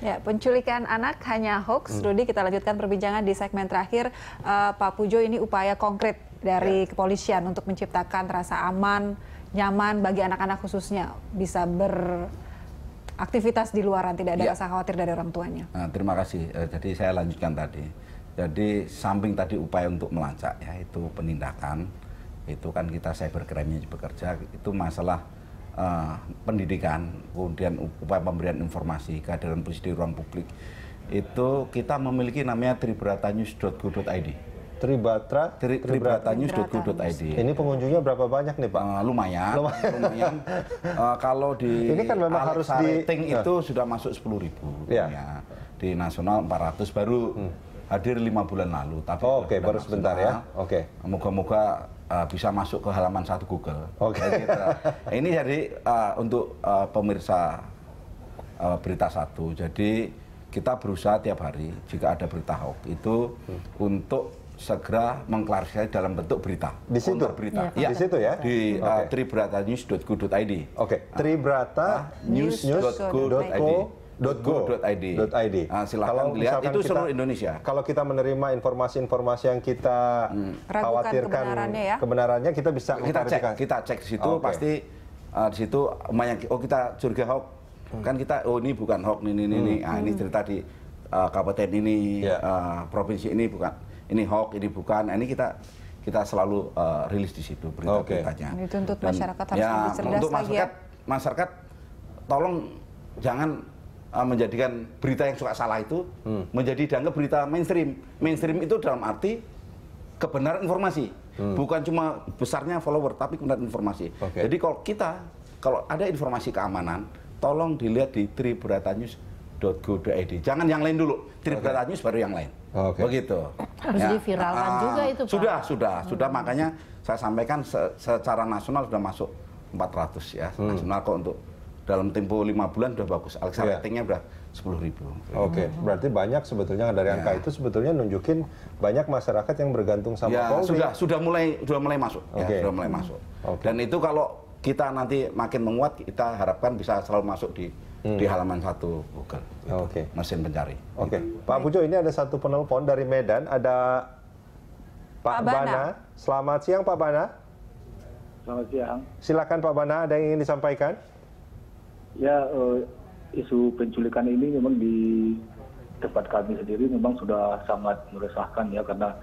Ya, penculikan anak hanya hoax. Hmm. Rudi, kita lanjutkan perbincangan di segmen terakhir. Uh, Pak Pujo, ini upaya konkret dari ya. kepolisian untuk menciptakan rasa aman, nyaman bagi anak-anak khususnya bisa beraktivitas di luaran tidak ada ya. rasa khawatir dari orang tuanya. Nah, terima kasih. Eh, jadi saya lanjutkan tadi. Jadi samping tadi upaya untuk melacak ya itu penindakan itu kan kita cyber crime-nya bekerja itu masalah Eh, pendidikan, kemudian upaya pemberian informasi, kehadiran polisi di ruang publik, itu kita memiliki namanya tribratanews.go.id. Tribatra, Tri, tribratanews.go.id. Ini pengunjungnya berapa banyak nih Pak? Uh, lumayan, lumayan. uh, kalau di ini kan memang harus rating di... itu sudah masuk sepuluh ribu. Yeah. Ya. Di nasional 400 baru hmm hadir lima bulan lalu. Tapi oh, Oke, baru sebentar ya. Oke. Okay. Moga-moga uh, bisa masuk ke halaman satu Google. Oke. Okay. Ini jadi uh, untuk uh, pemirsa uh, berita satu. Jadi kita berusaha tiap hari jika ada berita hoax itu hmm. untuk segera mengklarifikasi dalam bentuk berita. Di situ berita. Ya, ya. Di situ ya. Di okay. uh, tribratanews.co.id. Oke. Okay. Tribratanews.co.id. Uh, .go.id. .id. Nah, silahkan kalau dilihat itu kita, seluruh Indonesia. Kalau kita menerima informasi-informasi yang kita hmm. khawatirkan kebenarannya, ya? kebenarannya kita bisa kita cek, kita cek situ okay. pasti uh, di situ banyak oh kita curiga hoax. Hmm. Kan kita oh ini bukan hoax ini ini hmm. ini. Nah, ini cerita di uh, kabupaten ini, yeah. Ya. uh, provinsi ini bukan. Ini hoax, ini bukan. Nah, ini kita kita selalu uh, rilis di situ berita-beritanya. Dituntut masyarakat harus ya, lebih cerdas untuk ya. masyarakat, Masyarakat tolong jangan Eh, menjadikan berita yang suka salah itu hmm. menjadi dianggap berita mainstream. Mainstream itu dalam arti kebenaran informasi, hmm. bukan cuma besarnya follower tapi kebenaran informasi. Okay. Jadi kalau kita kalau ada informasi keamanan, tolong dilihat di triburatanyus.go.id. Jangan yang lain dulu. Triburatanyus okay. baru yang lain. Okay. Begitu. Harus ya. diviralkan uh, juga itu, Pak. Sudah, sudah, hmm. sudah makanya saya sampaikan se secara nasional sudah masuk 400 ya. Hmm. Nasional kok untuk dalam tempo lima bulan sudah bagus. Alexa iya. yeah. ratingnya berapa? sepuluh ribu. Oke, okay. berarti banyak sebetulnya dari iya. angka yeah. itu sebetulnya nunjukin banyak masyarakat yang bergantung sama ya, Polri. Sudah sudah mulai sudah mulai masuk, okay. ya, sudah mulai masuk. Okay. Dan itu kalau kita nanti makin menguat, kita harapkan bisa selalu masuk di hmm. di halaman satu Google. Gitu. Okay. Mesin pencari. Oke, okay. gitu. Pak Pujo ini ada satu penelpon dari Medan, ada Pak, Pak Bana. Bana. Selamat siang Pak Bana. Selamat siang. Silakan Pak Bana, ada yang ingin disampaikan? ya eh, isu penculikan ini memang di tempat kami sendiri memang sudah sangat meresahkan ya karena